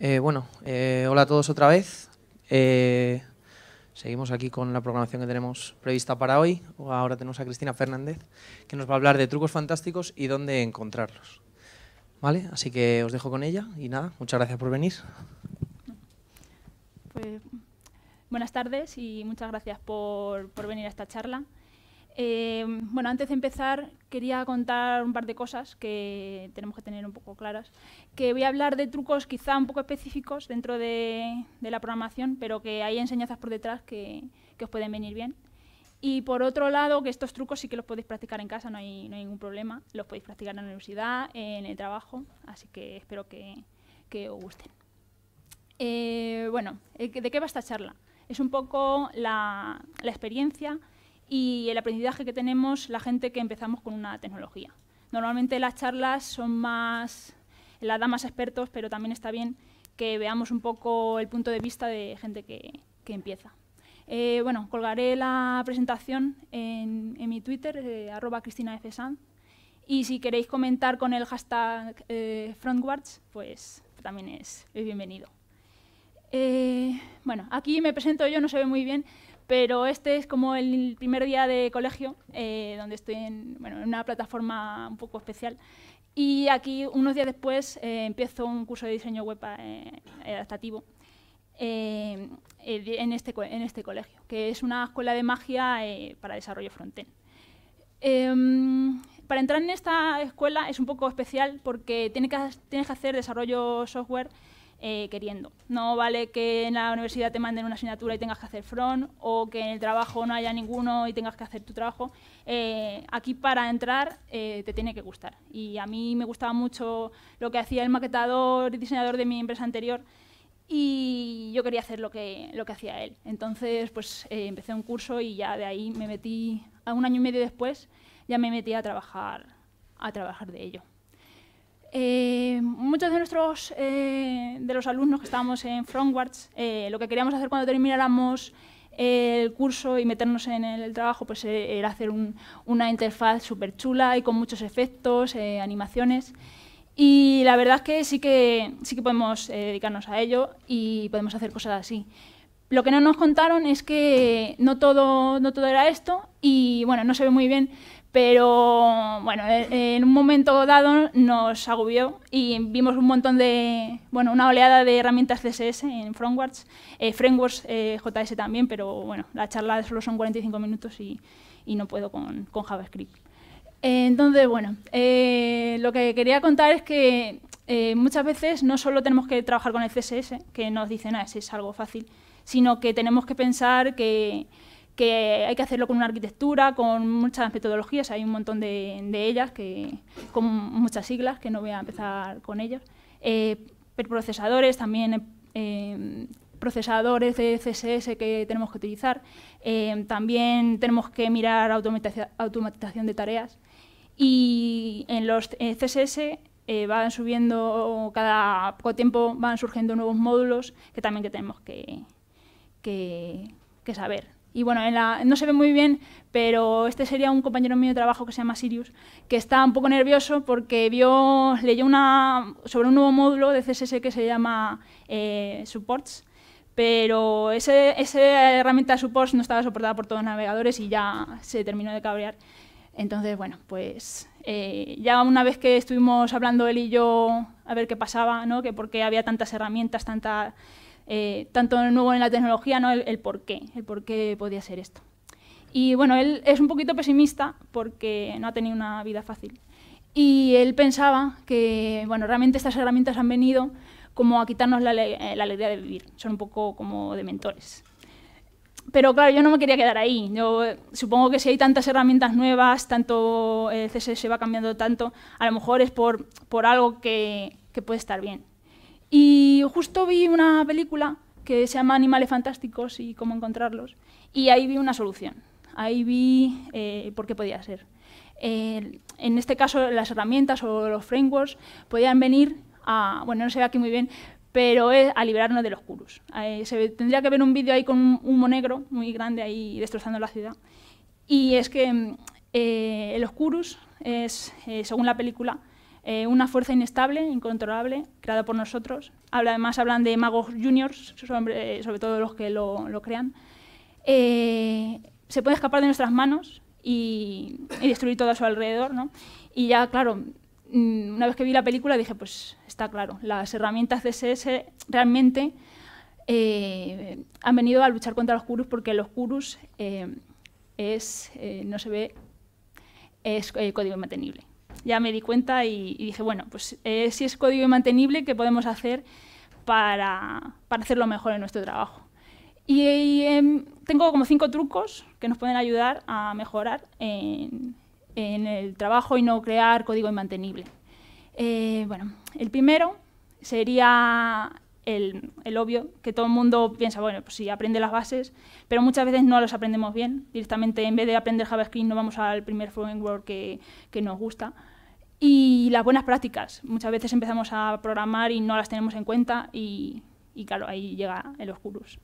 Eh, bueno, eh, hola a todos otra vez. Eh, seguimos aquí con la programación que tenemos prevista para hoy. Ahora tenemos a Cristina Fernández, que nos va a hablar de trucos fantásticos y dónde encontrarlos. ¿Vale? Así que os dejo con ella y nada, muchas gracias por venir. Pues, buenas tardes y muchas gracias por venir a esta charla. Eh, bueno, antes de empezar, quería contar un par de cosas que tenemos que tener un poco claras. Que voy a hablar de trucos quizá un poco específicos dentro de, la programación, pero que hay enseñanzas por detrás que, os pueden venir bien. Y por otro lado, que estos trucos sí que los podéis practicar en casa, no hay, ningún problema. Los podéis practicar en la universidad, en el trabajo, así que espero que, os gusten. Eh, bueno, eh, ¿de qué va esta charla? Es un poco la, la experiencia y el aprendizaje que tenemos la gente que empezamos con una tecnología. Normalmente las charlas son más, las da más expertos, pero también está bien que veamos un poco el punto de vista de gente que, que empieza. Eh, bueno, colgaré la presentación en, mi Twitter, eh, arroba cristinafsan, y si queréis comentar con el hashtag eh, frontwards, pues también es, bienvenido. Eh, bueno, aquí me presento yo, no se ve muy bien, pero este es como el primer día de colegio, eh, donde estoy en, bueno, en, una plataforma un poco especial. Y aquí, unos días después, eh, empiezo un curso de diseño web eh, adaptativo este en, este, colegio, que es una escuela de magia para desarrollo frontend. Em, para entrar en esta escuela es un poco especial porque tienes que hacer desarrollo software eh, queriendo. No vale que en la universidad te manden una asignatura y tengas que hacer front o que en el trabajo no haya ninguno y tengas que hacer tu trabajo. Eh, aquí para entrar eh, te tiene que gustar. Y a mí me gustaba mucho lo que hacía el maquetador y diseñador de mi empresa anterior y yo quería hacer lo que, lo que hacía él. Entonces pues empecé un curso y ya de ahí me metí, un año y medio después, ya me metí a trabajar, a trabajar de ello. Eh, muchos de nuestros eh, de los alumnos que estábamos en Frontwards, eh, lo que queríamos hacer cuando termináramos el curso y meternos en el trabajo, pues era hacer una interfaz súper chula y con muchos efectos, animaciones. Y la verdad es que sí que, sí que podemos dedicarnos a ello y podemos hacer cosas así. Lo que no nos contaron es que no todo, no todo era esto y bueno, no se ve muy bien pero bueno, e, en un momento dado nos agobió y vimos un montón de, bueno, una oleada de herramientas CSS en eh, Frameworks, Frameworks eh, JS también, pero bueno, la charla solo son 45 minutos y, no puedo con, JavaScript. entonces, bueno, eh, lo que quería contar es que muchas veces no solo tenemos que trabajar con el CSS, que nos dicen, ah, es algo fácil, sino que tenemos que pensar que que hay que hacerlo con una arquitectura, con muchas metodologías, hay un montón de, ellas, que, con muchas siglas, que no voy a empezar con ellas. Eh, procesadores, también eh, procesadores de CSS que tenemos que utilizar. Eh, también tenemos que mirar automatización de tareas. Y en los CSS eh, van subiendo, cada poco tiempo van surgiendo nuevos módulos que también tenemos que saber. Y bueno, no se ve muy bien, pero este sería un compañero mío de trabajo que se llama Sirius, que está un poco nervioso porque vio, leyó una, sobre un nuevo módulo de CSS que se llama eh, Supports, pero ese, esa herramienta de Supports no estaba soportada por todos los navegadores y ya se terminó de cabrear. Entonces, bueno, pues eh, ya una vez que estuvimos hablando él y yo a ver qué pasaba, ¿no? que por qué había tantas herramientas, tanta eh, tanto nuevo en la tecnología, ¿no? El, por qué, el por qué podía ser esto. Y bueno, él es un poquito pesimista porque no ha tenido una vida fácil. Y él pensaba que, bueno, realmente estas herramientas han venido como a quitarnos la, eh, la alegría de vivir. Son un poco como de mentores. Pero claro, yo no me quería quedar ahí. Yo eh, supongo que si hay tantas herramientas nuevas, tanto eh, el CSS va cambiando tanto, a lo mejor es por, algo que puede estar bien. Y justo vi una película que se llama Animales Fantásticos y cómo encontrarlos, y ahí vi una solución. Ahí vi eh, por qué podía ser. en este caso, las herramientas o los frameworks podían venir a, bueno, no se ve aquí muy bien, pero es a liberarnos de los Kurus. Eh, se tendría que ver un vídeo ahí con un humo negro muy grande ahí destrozando la ciudad. Y es que mm, eh, los es, eh, según la película, eh, una fuerza inestable, incontrolable, creada por nosotros. además hablan de magos juniors, sobre, todo los que lo, crean. Eh, se puede escapar de nuestras manos y, destruir todo a su alrededor. Y ya, claro, mm, una vez que vi la película dije, pues está claro, las herramientas de CSS realmente eh, han venido a luchar contra los Kurus porque los Kurus es, no se ve, es código inmantenible ya me di cuenta y, dije, bueno, pues eh, si es código mantenible, ¿qué podemos hacer para, hacerlo mejor en nuestro trabajo? Y, em, tengo como cinco trucos que nos pueden ayudar a mejorar en, el trabajo y no crear código inmantenible. Eh, bueno, el primero sería el, obvio, que todo el mundo piensa, bueno, pues si aprende las bases, pero muchas veces no las aprendemos bien. Directamente, en vez de aprender JavaScript, no vamos al primer framework que, que nos gusta. Y las buenas prácticas. Muchas veces empezamos a programar y no las tenemos en cuenta y, claro, ahí llega el oscurus.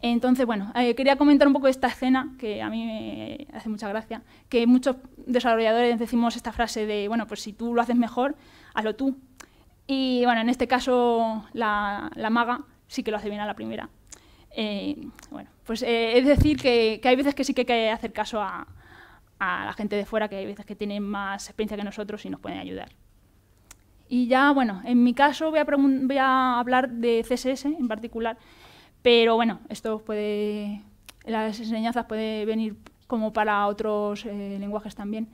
Entonces, bueno, eh, quería comentar un poco esta escena, que a mí me hace mucha gracia, que muchos desarrolladores decimos esta frase de, bueno, pues si tú lo haces mejor, hazlo tú. Y bueno, en este caso la, maga sí que lo hace bien a la primera. Eh, bueno, pues eh, es decir que, que, hay veces que sí que hay que hacer caso a, a la gente de fuera que hay veces que tienen más experiencia que nosotros y nos pueden ayudar. Y ya, bueno, en mi caso voy a, hablar de CSS en particular, pero bueno, esto puede, las enseñanzas pueden venir como para otros eh, lenguajes también.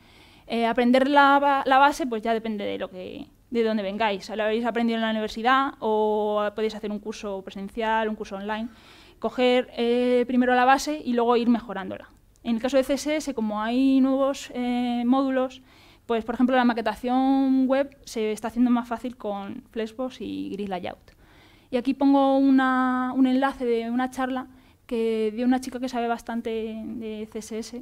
Eh, aprender la, base, pues ya depende de lo que de dónde vengáis. Lo habéis aprendido en la universidad o podéis hacer un curso presencial, un curso online. Coger eh, primero la base y luego ir mejorándola. En el caso de CSS, como hay nuevos eh, módulos, pues por ejemplo la maquetación web se está haciendo más fácil con Flexbox y Grid Layout. Y aquí pongo un enlace de una charla que dio una chica que sabe bastante de CSS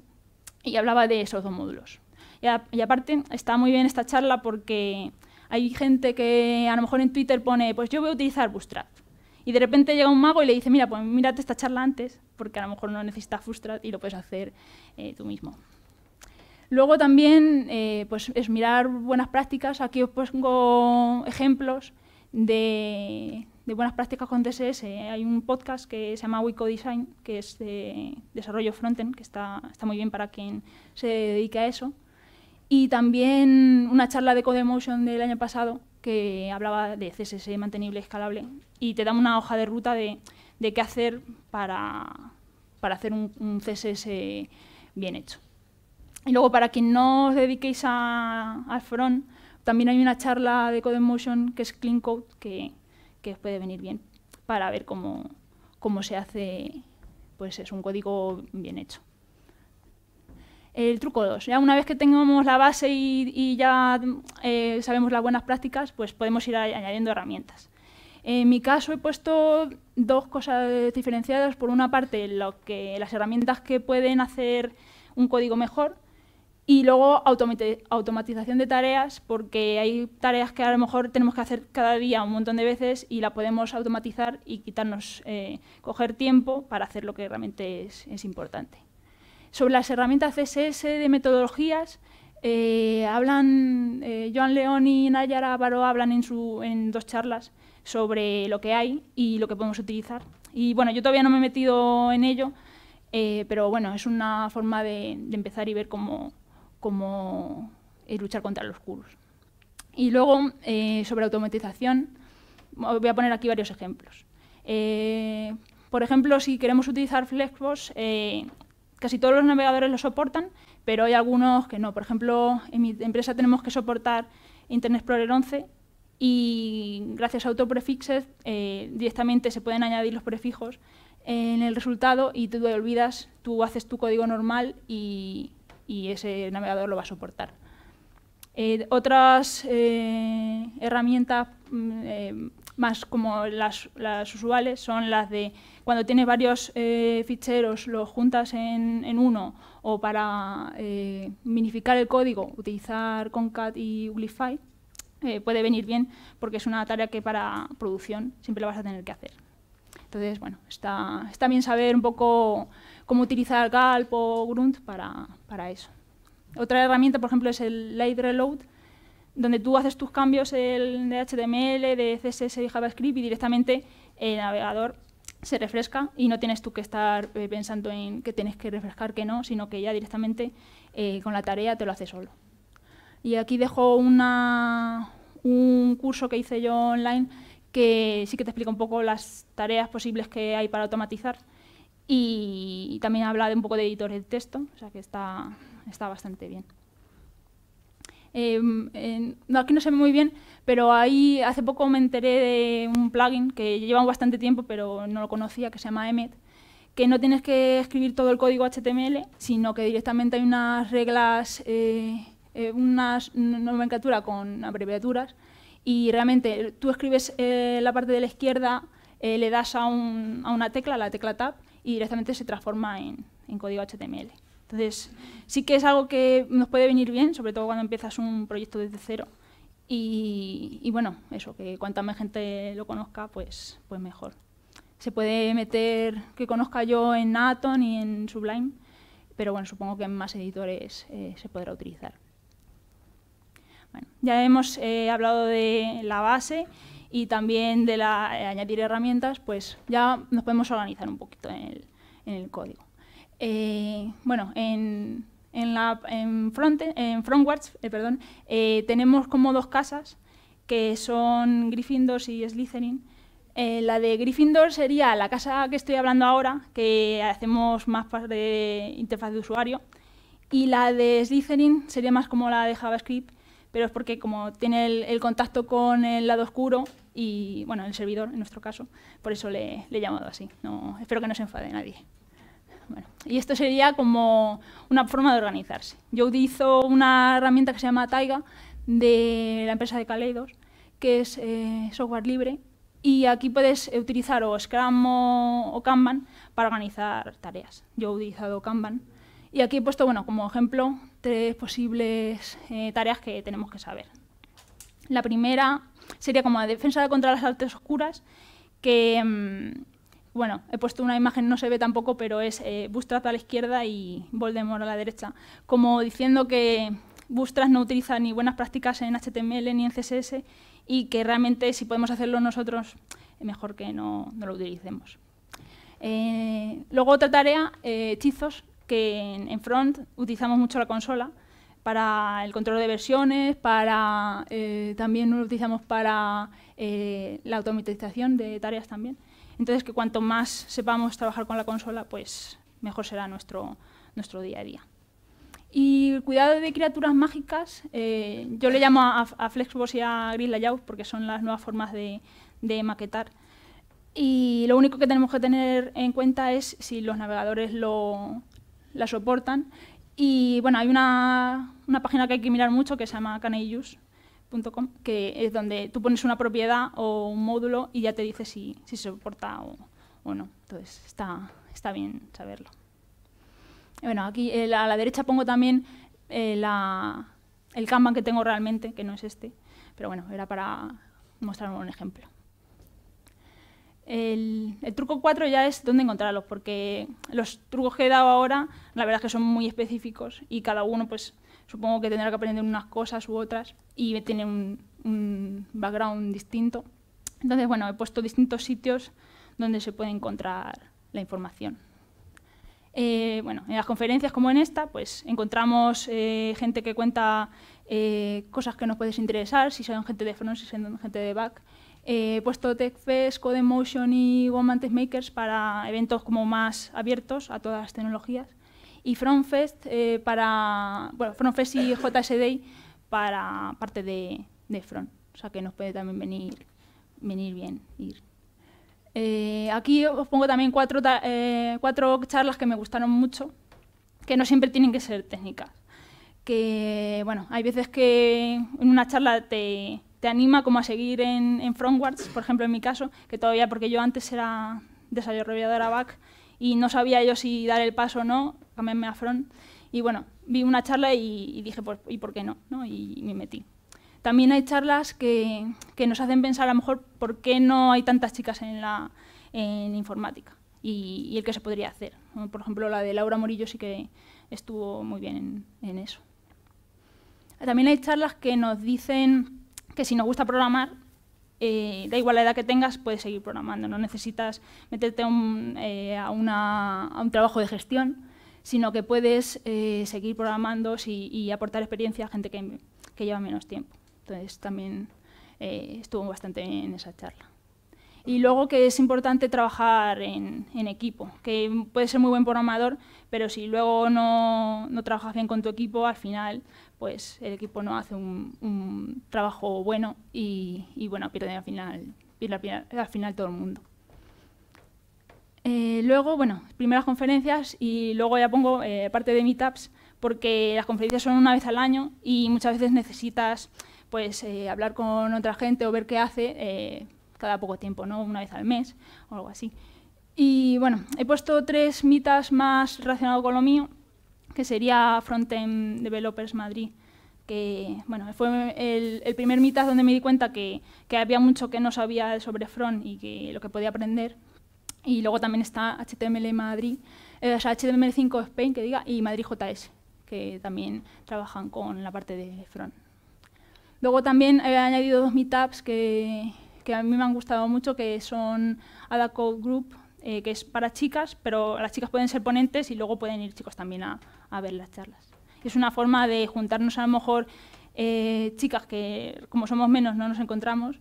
y hablaba de esos dos módulos. Y, y aparte está muy bien esta charla porque hay gente que a lo mejor en Twitter pone, pues yo voy a utilizar Bootstrap y de repente llega un mago y le dice, mira, pues mírate esta charla antes, porque a lo mejor no necesitas frustrar y lo puedes hacer eh, tú mismo. Luego también eh, pues es mirar buenas prácticas. Aquí os pongo ejemplos de, buenas prácticas con DSS. Hay un podcast que se llama Wico Design, que es de desarrollo frontend, que está, está muy bien para quien se dedique a eso. Y también una charla de Codemotion del año pasado, que hablaba de CSS mantenible escalable y te da una hoja de ruta de, qué hacer para, hacer un, CSS bien hecho. Y luego, para quien no os dediquéis a, al front, también hay una charla de Code Motion que es Clean Code, que, os puede venir bien para ver cómo, cómo se hace pues es un código bien hecho el truco 2. Ya una vez que tengamos la base y, ya eh, sabemos las buenas prácticas, pues podemos ir añadiendo herramientas. En mi caso he puesto dos cosas diferenciadas. Por una parte, lo que, las herramientas que pueden hacer un código mejor y luego automatización de tareas, porque hay tareas que a lo mejor tenemos que hacer cada día un montón de veces y la podemos automatizar y quitarnos, eh, coger tiempo para hacer lo que realmente es, es importante. Sobre las herramientas CSS de metodologías, eh, hablan, eh, Joan León y Nayara Baró hablan en, su, en dos charlas sobre lo que hay y lo que podemos utilizar. Y bueno, yo todavía no me he metido en ello, eh, pero bueno, es una forma de, empezar y ver cómo, cómo luchar contra los curos. Y luego, sobre automatización, voy a poner aquí varios ejemplos. por ejemplo, si queremos utilizar Flexbox, Casi todos los navegadores lo soportan, pero hay algunos que no. Por ejemplo, en mi empresa tenemos que soportar Internet Explorer 11 y gracias a autoprefixes eh, directamente se pueden añadir los prefijos en el resultado y tú te olvidas, tú haces tu código normal y ese navegador lo va a soportar. Eh, otras eh, herramientas mm, eh, más como las, usuales son las de cuando tienes varios ficheros, los juntas en, uno o para minificar el código, utilizar Concat y Uglify, puede venir bien porque es una tarea que para producción siempre la vas a tener que hacer. Entonces, bueno, está, está bien saber un poco cómo utilizar Galp o Grunt para eso. Otra herramienta, por ejemplo, es el Light Reload, donde tú haces tus cambios el de HTML, de CSS y JavaScript y directamente el navegador se refresca y no tienes tú que estar eh, pensando en que tienes que refrescar, que no, sino que ya directamente eh, con la tarea te lo hace solo. Y aquí dejo una, un curso que hice yo online que sí que te explica un poco las tareas posibles que hay para automatizar y, también habla de un poco de editor de texto, o sea que está, está bastante bien. Em, aquí no se ve muy bien, pero ahí hace poco me enteré de un plugin que lleva bastante tiempo, pero no lo conocía, que se llama Emmet, que no tienes que escribir todo el código HTML, sino que directamente hay unas reglas, eh, eh, una nomenclatura con abreviaturas, y realmente tú escribes eh, la parte de la izquierda, le das a, una tecla, la tecla Tab, y directamente se transforma en código HTML. Entonces, sí que es algo que nos puede venir bien, sobre todo cuando empiezas un proyecto desde cero. Y, bueno, eso, que cuanta más gente lo conozca, pues, pues mejor. Se puede meter que conozca yo en Atom y en Sublime, pero bueno, supongo que en más editores eh, se podrá utilizar. Bueno, ya hemos eh, hablado de la base y también de la, eh, añadir herramientas, pues ya nos podemos organizar un poquito en el código. Eh, bueno, en, en, la, front, en Frontwards eh, perdón, eh, tenemos como dos casas, que son Gryffindor y Slytherin. la de Gryffindor sería la casa que estoy hablando ahora, que hacemos más de interfaz de usuario, y la de Slytherin sería más como la de JavaScript, pero es porque como tiene el, contacto con el lado oscuro y, bueno, el servidor en nuestro caso, por eso le, he llamado así. No, espero que no se enfade nadie y esto sería como una forma de organizarse. Yo utilizo una herramienta que se llama Taiga de la empresa de Kaleidos, que es eh, software libre, y aquí puedes utilizar o Scrum o, Kanban para organizar tareas. Yo he utilizado Kanban. Y aquí he puesto, bueno, como ejemplo, tres posibles eh, tareas que tenemos que saber. La primera sería como la defensa contra las artes oscuras, que, mm, bueno, he puesto una imagen, no se ve tampoco, pero es eh, Bootstrap a la izquierda y Voldemort a la derecha, como diciendo que Bootstrap no utiliza ni buenas prácticas en HTML ni en CSS y que realmente si podemos hacerlo nosotros, es mejor que no, lo utilicemos. Eh, luego otra tarea, eh, hechizos, que en, front utilizamos mucho la consola para el control de versiones, para también lo utilizamos para la automatización de tareas también. Entonces, que cuanto más sepamos trabajar con la consola, pues mejor será nuestro, nuestro día a día. Y cuidado de criaturas mágicas, eh, yo le llamo a, Flexbox y a Grid Layout porque son las nuevas formas de, maquetar. Y lo único que tenemos que tener en cuenta es si los navegadores la soportan. Y bueno, hay una, página que hay que mirar mucho que se llama Caneillus que es donde tú pones una propiedad o un módulo y ya te dice si, se soporta o, no. Entonces, está, está bien saberlo. Bueno, aquí eh, a la derecha pongo también eh, el Kanban que tengo realmente, que no es este, pero bueno, era para mostrar un ejemplo. El, truco 4 ya es dónde encontrarlos, porque los trucos que he dado ahora, la verdad es que son muy específicos y cada uno pues supongo que tendrá que aprender unas cosas u otras y tiene un, background distinto. Entonces, bueno, he puesto distintos sitios donde se puede encontrar la información. Eh, bueno, en las conferencias como en esta, pues encontramos eh, gente que cuenta eh, cosas que nos puedes interesar, si son gente de front, si son gente de back. he puesto TechFest, Code Motion y Woman Makers para eventos como más abiertos a todas las tecnologías y Frontfest eh, para bueno y JSD para parte de, Front o sea que nos puede también venir venir bien ir eh, aquí os pongo también cuatro eh, cuatro charlas que me gustaron mucho que no siempre tienen que ser técnicas que bueno hay veces que en una charla te, anima como a seguir en, en frontwards, por ejemplo en mi caso, que todavía porque yo antes era desarrolladora back y no sabía yo si dar el paso o no, me Afrón. Y bueno, vi una charla y, dije, pues, ¿y por qué no? Y, me metí. También hay charlas que, nos hacen pensar a lo mejor por qué no hay tantas chicas en, la, informática y, el que se podría hacer. Por ejemplo, la de Laura Morillo sí que estuvo muy bien en, eso. También hay charlas que nos dicen que si nos gusta programar, eh, da igual la edad que tengas, puedes seguir programando. No necesitas meterte a, eh, a, un trabajo de gestión sino que puedes eh, seguir programando y, aportar experiencia a gente que, lleva menos tiempo. Entonces también eh, estuvo bastante en esa charla. Y luego que es importante trabajar en, equipo, que puedes ser muy buen programador, pero si luego no, trabajas bien con tu equipo, al final pues el equipo no hace un, trabajo bueno y, bueno, pierde al final, pierde al final todo el mundo. Eh, luego, bueno, primeras conferencias y luego ya pongo eh, parte de meetups porque las conferencias son una vez al año y muchas veces necesitas pues, eh, hablar con otra gente o ver qué hace cada poco tiempo, ¿no? Una vez al mes o algo así. Y bueno, he puesto tres mitas más relacionados con lo mío, que sería Frontend Developers Madrid, que bueno, fue el, primer mitas donde me di cuenta que, que había mucho que no sabía sobre front y que lo que podía aprender y luego también está HTML Madrid, HTML5 eh, Spain, que diga, y Madrid JS, que también trabajan con la parte de front. Luego también he añadido dos meetups que, que a mí me han gustado mucho, que son Ada Code Group, eh, que es para chicas, pero las chicas pueden ser ponentes y luego pueden ir chicos también a, ver las charlas. Es una forma de juntarnos a lo mejor eh, chicas que, como somos menos, no nos encontramos,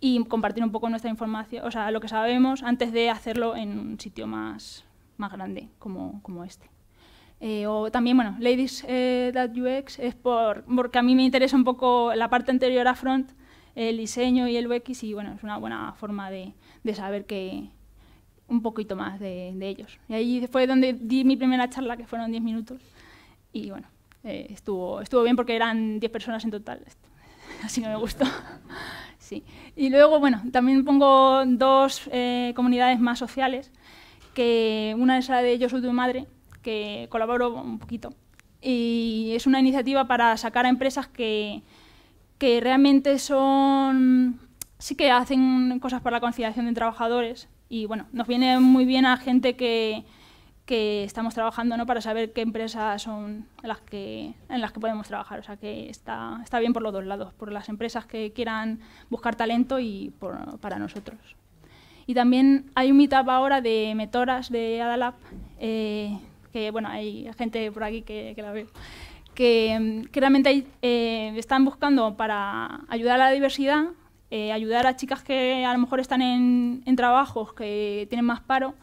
y compartir un poco nuestra información, o sea, lo que sabemos antes de hacerlo en un sitio más, más grande como, como este. Eh, o también, bueno, Ladies eh, That UX es por, porque a mí me interesa un poco la parte anterior a front, el diseño y el UX, y bueno, es una buena forma de, de saber que un poquito más de, de, ellos. Y ahí fue donde di mi primera charla, que fueron 10 minutos, y bueno, eh, estuvo, estuvo bien porque eran 10 personas en total, así que me gustó. Y luego, bueno, también pongo dos eh, comunidades más sociales, que una es la de Yo soy tu madre, que colaboro un poquito. Y es una iniciativa para sacar a empresas que, que realmente son... Sí que hacen cosas para la conciliación de trabajadores y bueno, nos viene muy bien a gente que, que estamos trabajando ¿no? para saber qué empresas son las que, en las que podemos trabajar. O sea que está, está bien por los dos lados, por las empresas que quieran buscar talento y para nosotros. Y también hay un meetup ahora de metoras de Adalab, eh, que bueno, hay gente por aquí que, la ve, que, mm, realmente eh, están buscando para ayudar a la diversidad, eh, ayudar a chicas que a lo mejor están en, en trabajos que tienen más paro,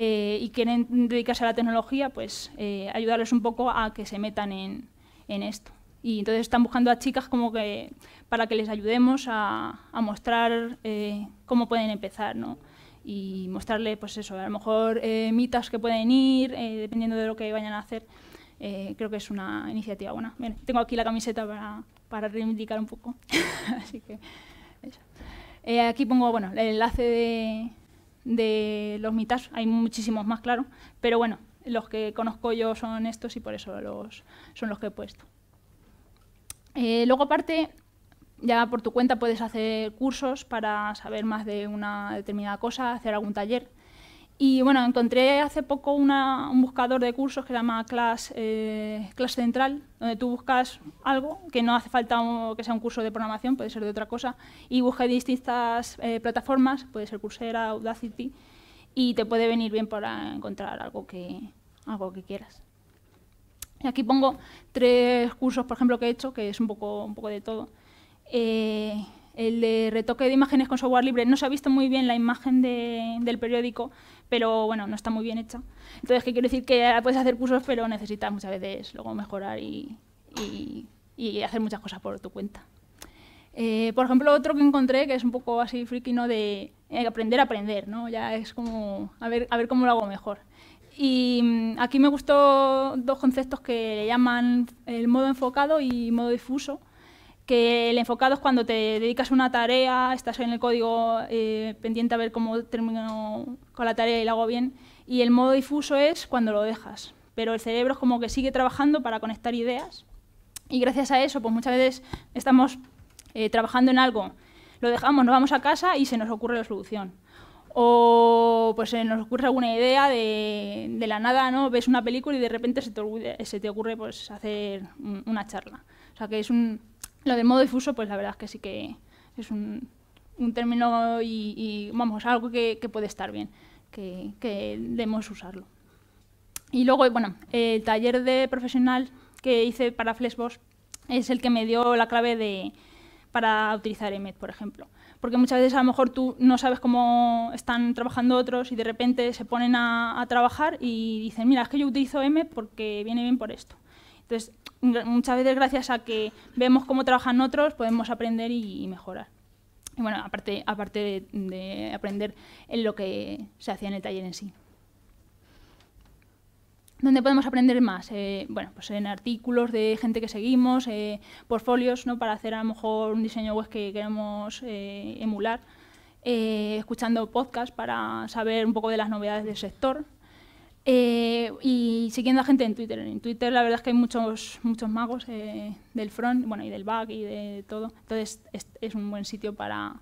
eh, y quieren dedicarse a la tecnología, pues eh, ayudarles un poco a que se metan en, en, esto. Y entonces están buscando a chicas como que para que les ayudemos a, a mostrar eh, cómo pueden empezar, ¿no? Y mostrarle, pues eso, a lo mejor mitas que pueden ir, dependiendo de lo que vayan a hacer. creo que es una iniciativa buena. tengo aquí la camiseta para, para reivindicar un poco. Así que eso. aquí pongo bueno, el enlace de, de los mitas, hay muchísimos más, claro, pero bueno, los que conozco yo son estos y por eso los, son los que he puesto. Eh, luego aparte, ya por tu cuenta puedes hacer cursos para saber más de una determinada cosa, hacer algún taller. Y bueno, encontré hace poco un buscador de cursos que se llama Class, eh, Central, donde tú buscas algo que no hace falta que sea un curso de programación, puede ser de otra cosa, y busca distintas eh, plataformas, puede ser Coursera, Audacity, y te puede venir bien para encontrar algo que, algo que quieras. Y aquí pongo tres cursos, por ejemplo, que he hecho, que es un poco, un poco de todo. Eh, el de retoque de imágenes con software libre. No se ha visto muy bien la imagen del periódico, pero bueno, no está muy bien hecha. Entonces, ¿qué quiero decir? Que puedes hacer cursos, pero necesitas muchas veces luego mejorar y, hacer muchas cosas por tu cuenta. Eh, por ejemplo, otro que encontré, que es un poco así friki, ¿no? De eh, aprender a aprender, ¿no? Ya es como, a ver, a ver cómo lo hago mejor. Y mm, aquí me gustó dos conceptos que le llaman el modo enfocado y modo difuso, que el enfocado es cuando te dedicas a una tarea, estás en el código eh, pendiente a ver cómo termino con la tarea y la hago bien, y el modo difuso es cuando lo dejas. Pero el cerebro es como que sigue trabajando para conectar ideas y gracias a eso, pues muchas veces estamos eh, trabajando en algo, lo dejamos, nos vamos a casa y se nos ocurre la solución. O pues se nos ocurre alguna idea de, la nada, ¿no? Ves una película y de repente se te, ocurre pues, hacer una charla. O sea que es un, lo del modo difuso, pues la verdad es que sí que es un, término y, y, vamos, algo que, puede estar bien, que, debemos usarlo. Y luego, bueno, el taller de profesional que hice para Flexbox es el que me dio la clave de, para utilizar EMET, por ejemplo. Porque muchas veces a lo mejor tú no sabes cómo están trabajando otros y de repente se ponen a, a trabajar y dicen, mira, es que yo utilizo EMET porque viene bien por esto. Entonces, muchas veces gracias a que vemos cómo trabajan otros podemos aprender y, mejorar. Y bueno, aparte, aparte de, aprender en lo que se hacía en el taller en sí. ¿Dónde podemos aprender más? Eh, bueno, pues en artículos de gente que seguimos, eh, portfolios, ¿no? Para hacer a lo mejor un diseño web que queremos eh, emular, escuchando podcasts para saber un poco de las novedades del sector, eh, y siguiendo a gente en Twitter. En Twitter la verdad es que hay muchos, muchos magos eh, del front, bueno, y del back y de todo. Entonces es, un buen sitio para,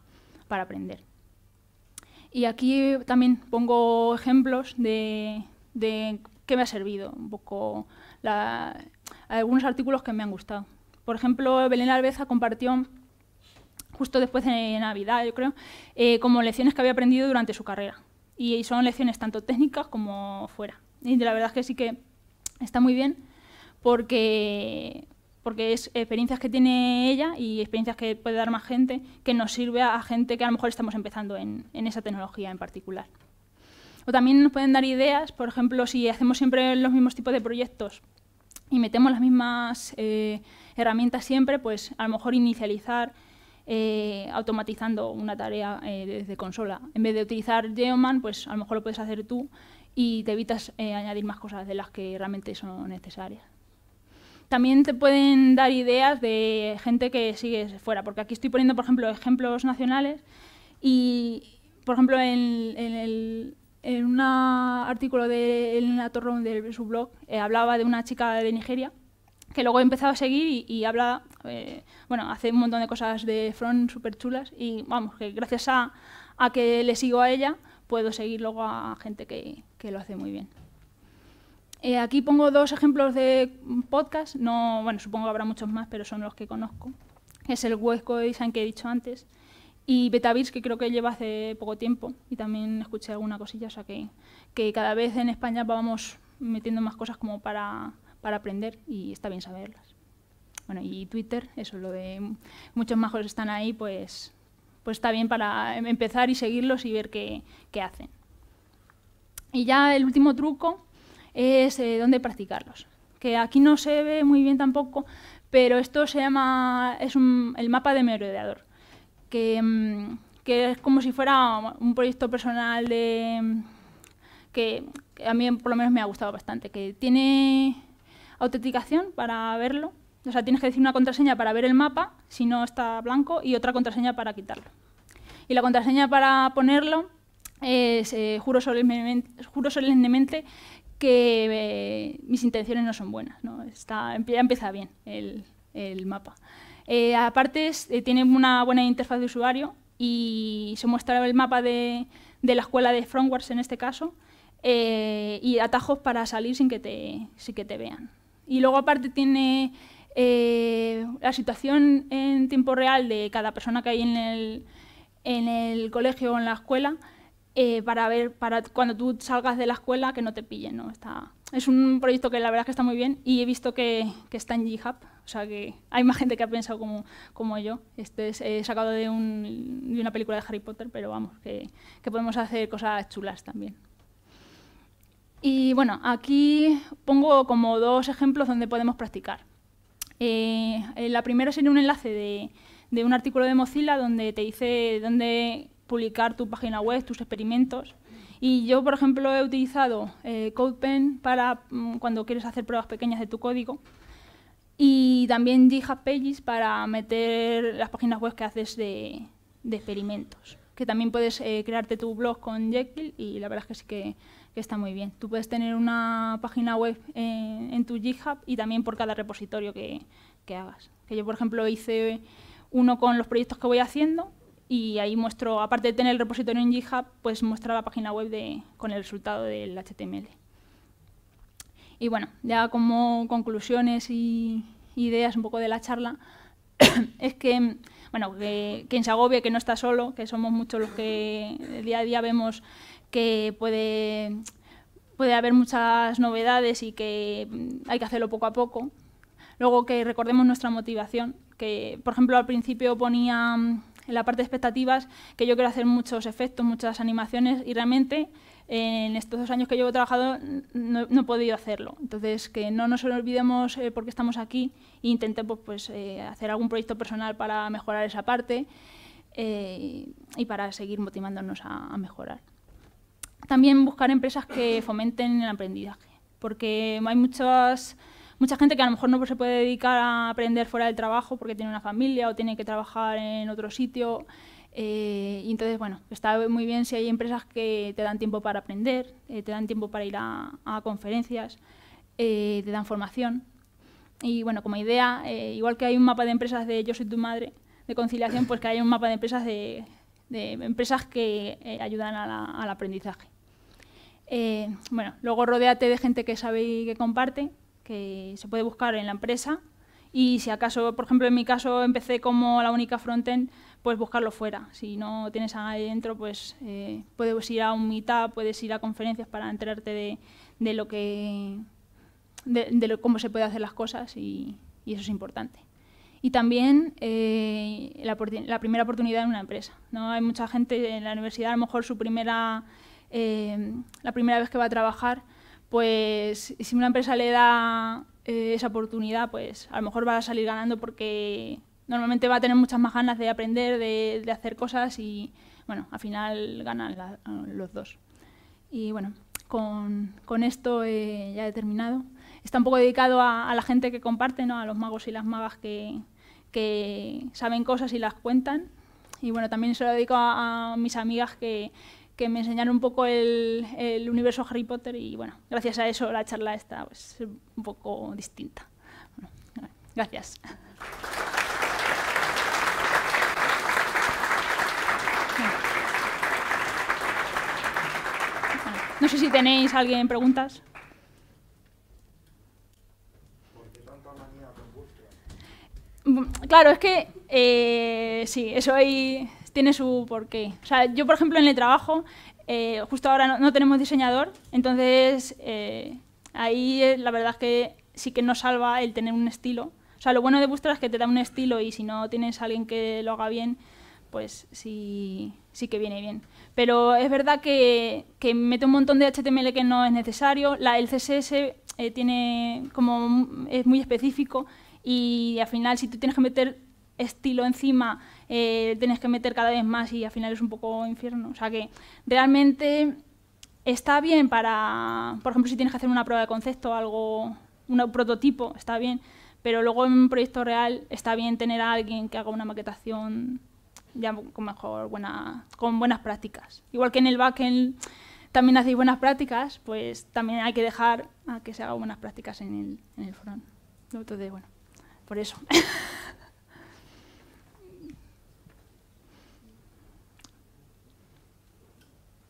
aprender. Y aquí también pongo ejemplos de, de qué me ha servido, un poco algunos artículos que me han gustado. Por ejemplo, Belén Albeza compartió justo después de Navidad, yo creo, eh, como lecciones que había aprendido durante su carrera. Y son lecciones tanto técnicas como fuera. Y la verdad es que sí que está muy bien porque, porque es experiencias que tiene ella y experiencias que puede dar más gente que nos sirve a, gente que a lo mejor estamos empezando en, en esa tecnología en particular. O también nos pueden dar ideas, por ejemplo, si hacemos siempre los mismos tipos de proyectos y metemos las mismas eh, herramientas siempre, pues a lo mejor inicializar eh, automatizando una tarea eh, desde consola. En vez de utilizar Geoman, pues a lo mejor lo puedes hacer tú y te evitas eh, añadir más cosas de las que realmente son necesarias. También te pueden dar ideas de gente que sigue fuera, porque aquí estoy poniendo, por ejemplo, ejemplos nacionales y, por ejemplo, en, un artículo de Elena Torrón de su blog hablaba de una chica de Nigeria que luego he a seguir y, y habla eh, bueno, hace un montón de cosas de front súper chulas y vamos, que gracias a, que le sigo a ella, puedo seguir luego a gente que, lo hace muy bien. Eh, aquí pongo dos ejemplos de podcast, no, bueno, supongo que habrá muchos más, pero son los que conozco. Es el Huesco Design que he dicho antes y Betavis, que creo que lleva hace poco tiempo y también escuché alguna cosilla, o sea que, que cada vez en España vamos metiendo más cosas como para, para aprender y está bien saberlas. Bueno, y Twitter, eso, lo de muchos majos están ahí, pues, pues está bien para empezar y seguirlos y ver qué, hacen. Y ya el último truco es eh, dónde practicarlos. Que aquí no se ve muy bien tampoco, pero esto se llama, es un, el mapa de merodeador, que, mm, que, es como si fuera un proyecto personal de, que a mí por lo menos me ha gustado bastante, que tiene autenticación para verlo o sea, tienes que decir una contraseña para ver el mapa, si no está blanco, y otra contraseña para quitarlo. Y la contraseña para ponerlo es eh, juro, solemnemente, juro solemnemente que eh, mis intenciones no son buenas. Está, ya empieza bien el, mapa. Eh, aparte, tiene una buena interfaz de usuario y se muestra el mapa de, la escuela de Frontwards en este caso y atajos para salir sin que te, sin que te vean. Y luego aparte tiene eh, la situación en tiempo real de cada persona que hay en el, en el colegio o en la escuela eh, para ver para cuando tú salgas de la escuela que no te pillen. ¿no? Está, es un proyecto que la verdad es que está muy bien y he visto que, está en GitHub. O sea que hay más gente que ha pensado como, como yo. Este es sacado de, una película de Harry Potter, pero vamos, que, que podemos hacer cosas chulas también. Y bueno, aquí pongo como dos ejemplos donde podemos practicar. Eh, la primera sería un enlace de, un artículo de Mozilla donde te dice dónde publicar tu página web, tus experimentos. Y yo, por ejemplo, he utilizado eh, CodePen para mm, cuando quieres hacer pruebas pequeñas de tu código. Y también GitHub Pages para meter las páginas web que haces de, experimentos. Que también puedes eh, crearte tu blog con Jekyll y la verdad es que sí que que está muy bien. Tú puedes tener una página web en, tu GitHub y también por cada repositorio que, hagas. Que yo, por ejemplo, hice uno con los proyectos que voy haciendo y ahí muestro, aparte de tener el repositorio en GitHub, pues muestra la página web de, con el resultado del HTML. Y bueno, ya como conclusiones y ideas un poco de la charla, es que, bueno, que, quien que no está solo, que somos muchos los que día a día vemos que puede, haber muchas novedades y que mm, hay que hacerlo poco a poco. Luego que recordemos nuestra motivación, que por ejemplo al principio ponía mm, en la parte de expectativas que yo quiero hacer muchos efectos, muchas animaciones y realmente en estos dos años que llevo trabajado no, he podido hacerlo. Entonces, que no nos olvidemos eh, por qué estamos aquí e intentemos pues, eh, hacer algún proyecto personal para mejorar esa parte eh, y para seguir motivándonos a mejorar. También buscar empresas que fomenten el aprendizaje, porque hay muchas, mucha gente que a lo mejor no se puede dedicar a aprender fuera del trabajo porque tiene una familia o tiene que trabajar en otro sitio. Eh, y entonces, bueno, está muy bien si hay empresas que te dan tiempo para aprender, eh, te dan tiempo para ir a, conferencias, eh, te dan formación. Y bueno, como idea, igual que hay un mapa de empresas de Yo soy tu madre, de conciliación, pues que hay un mapa de empresas de, empresas que ayudan al aprendizaje. Eh, bueno, luego rodeate de gente que sabe y que comparte, que se puede buscar en la empresa. Y si acaso, por ejemplo, en mi caso empecé como la única frontend, pues buscarlo fuera. Si no tienes a nadie dentro, pues eh, puedes ir a un meetup, puedes ir a conferencias para enterarte de, lo que, de, cómo se puede hacer las cosas y, eso es importante. Y también eh, la, la, primera oportunidad en una empresa. ¿no? Hay mucha gente en la universidad, a lo mejor su primera Em, la primera vez que va a trabajar, pues si una empresa le da eh, esa oportunidad, pues a lo mejor va a salir ganando porque normalmente va a tener muchas más ganas de aprender, de, hacer cosas y, bueno, al final ganan los dos. Y bueno, con, con esto eh, ya he terminado. Está un poco dedicado a, la gente que comparte, ¿no? a los magos y las magas que, que saben cosas y las cuentan. Y bueno, también se lo dedico a mis amigas que, que me enseñaron un poco el, universo Harry Potter y bueno, gracias a eso la charla está pues, un poco distinta. gracias. No sé si tenéis alguien preguntas. Mm, claro, es que eh, sí, eso hay tiene su porqué. O sea, yo, por ejemplo, en el trabajo, eh, justo ahora no, tenemos diseñador, entonces eh, ahí eh, la verdad es que sí que nos salva el tener un estilo. O sea, lo bueno de Bootstrap es que te da un estilo y si no tienes alguien que lo haga bien, pues sí, sí que viene bien. Pero es verdad que, que mete un montón de HTML que no es necesario. La, el CSS tiene como, es muy específico y al final si tú tienes que meter estilo encima, eh, tienes que meter cada vez más y al final es un poco infierno. O sea que realmente está bien para, por ejemplo, si tienes que hacer una prueba de concepto, algo, un prototipo, está bien, pero luego en un proyecto real está bien tener a alguien que haga una maquetación ya con mejor buena, con buenas prácticas. Igual que en el backend también hacéis buenas prácticas, pues también hay que dejar a que se hagan buenas prácticas en el, en el front. Entonces, bueno, por eso.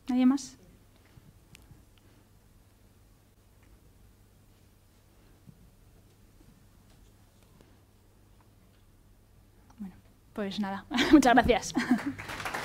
¿Nadie más? Bueno, pues nada, muchas gracias.